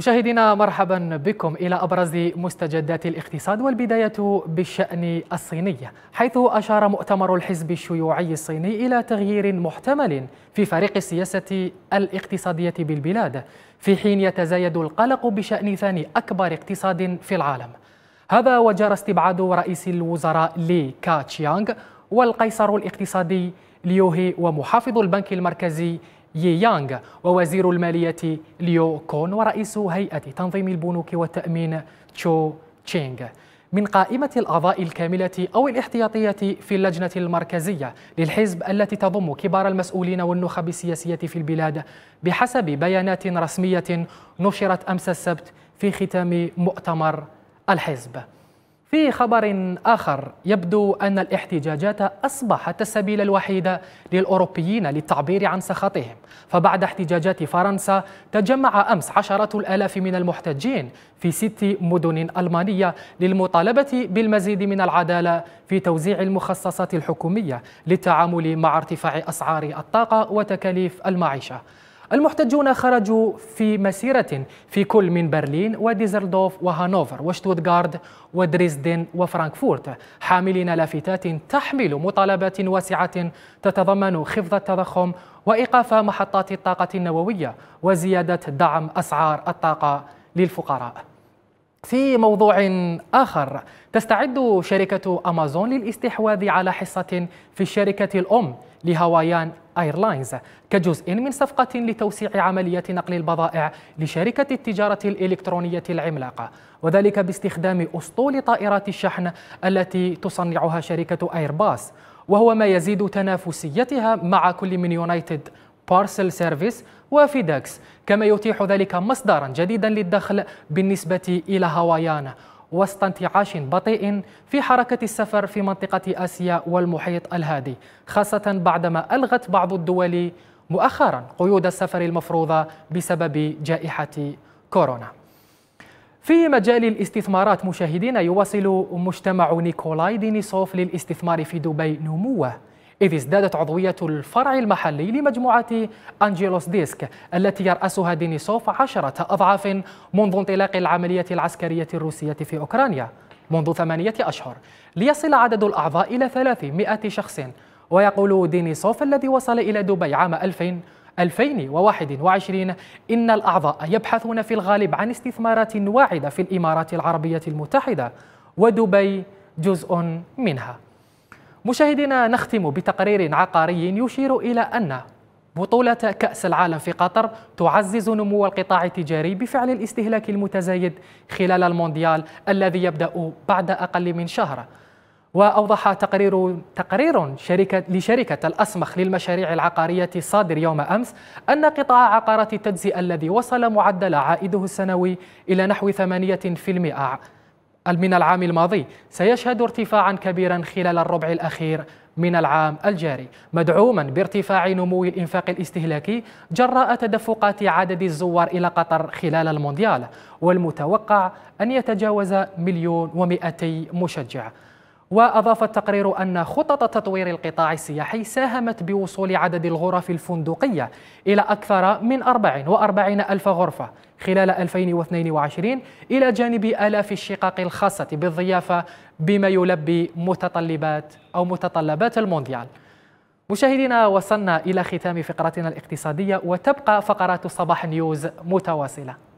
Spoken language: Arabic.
مشاهدينا مرحبا بكم إلى أبرز مستجدات الاقتصاد والبداية بالشأن الصيني حيث أشار مؤتمر الحزب الشيوعي الصيني إلى تغيير محتمل في فريق السياسة الاقتصادية بالبلاد في حين يتزايد القلق بشأن ثاني أكبر اقتصاد في العالم هذا وجرى استبعاد رئيس الوزراء لي كا تشيانغ والقيصر الاقتصادي ليوهي ومحافظ البنك المركزي يي يانغ ووزير المالية ليو كون ورئيس هيئة تنظيم البنوك والتأمين تشو تشينغ من قائمة الأعضاء الكاملة أو الاحتياطية في اللجنة المركزية للحزب التي تضم كبار المسؤولين والنخب السياسية في البلاد بحسب بيانات رسمية نشرت أمس السبت في ختام مؤتمر الحزب في خبر آخر يبدو أن الاحتجاجات أصبحت السبيل الوحيد للأوروبيين للتعبير عن سخطهم فبعد احتجاجات فرنسا تجمع أمس عشرة الآلاف من المحتجين في ست مدن ألمانية للمطالبة بالمزيد من العدالة في توزيع المخصصات الحكومية للتعامل مع ارتفاع أسعار الطاقة وتكاليف المعيشة المحتجون خرجوا في مسيرة في كل من برلين وديزلدوف وهانوفر وشتوتغارد ودريسدن وفرانكفورت حاملين لافتات تحمل مطالبات واسعة تتضمن خفض التضخم وإيقاف محطات الطاقة النووية وزيادة دعم أسعار الطاقة للفقراء في موضوع آخر تستعد شركة أمازون للاستحواذ على حصة في الشركة الأم لهوايان ايرلاينز كجزء من صفقة لتوسيع عملية نقل البضائع لشركة التجارة الإلكترونية العملاقة وذلك باستخدام أسطول طائرات الشحن التي تصنعها شركة ايرباص وهو ما يزيد تنافسيتها مع كل من يونايتد بارسل سيرفيس وفيدكس كما يتيح ذلك مصدرا جديدا للدخل بالنسبة إلى هوايانا وسط انتعاش بطيء في حركة السفر في منطقة آسيا والمحيط الهادي خاصة بعدما ألغت بعض الدول مؤخرا قيود السفر المفروضة بسبب جائحة كورونا في مجال الاستثمارات مشاهدين يواصل مجتمع نيكولاي دينيسوف للاستثمار في دبي نموه إذ ازدادت عضوية الفرع المحلي لمجموعة أنجيلوس ديسك التي يرأسها دينيسوف عشرة أضعاف منذ انطلاق العملية العسكرية الروسية في أوكرانيا منذ ثمانية أشهر ليصل عدد الأعضاء إلى 300 شخص ويقول دينيسوف الذي وصل إلى دبي عام 2000 2021 إن الأعضاء يبحثون في الغالب عن استثمارات واعدة في الإمارات العربية المتحدة ودبي جزء منها مشاهدينا نختم بتقرير عقاري يشير إلى أن بطولة كأس العالم في قطر تعزز نمو القطاع التجاري بفعل الاستهلاك المتزايد خلال المونديال الذي يبدأ بعد أقل من شهر وأوضح تقرير تقرير شركة لشركة الأسمخ للمشاريع العقارية صادر يوم أمس أن قطاع عقارات التجزئة الذي وصل معدل عائده السنوي إلى نحو 8% من العام الماضي سيشهد ارتفاعا كبيرا خلال الربع الأخير من العام الجاري مدعوما بارتفاع نمو الإنفاق الاستهلاكي جراء تدفقات عدد الزوار إلى قطر خلال المونديال والمتوقع أن يتجاوز مليون ومئتي مشجع وأضاف التقرير أن خطط تطوير القطاع السياحي ساهمت بوصول عدد الغرف الفندقية إلى أكثر من 44 ألف غرفة خلال 2022 إلى جانب آلاف الشقق الخاصة بالضيافة بما يلبي متطلبات أو متطلبات المونديال مشاهدينا وصلنا إلى ختام فقرتنا الاقتصادية وتبقى فقرات صباح نيوز متواصلة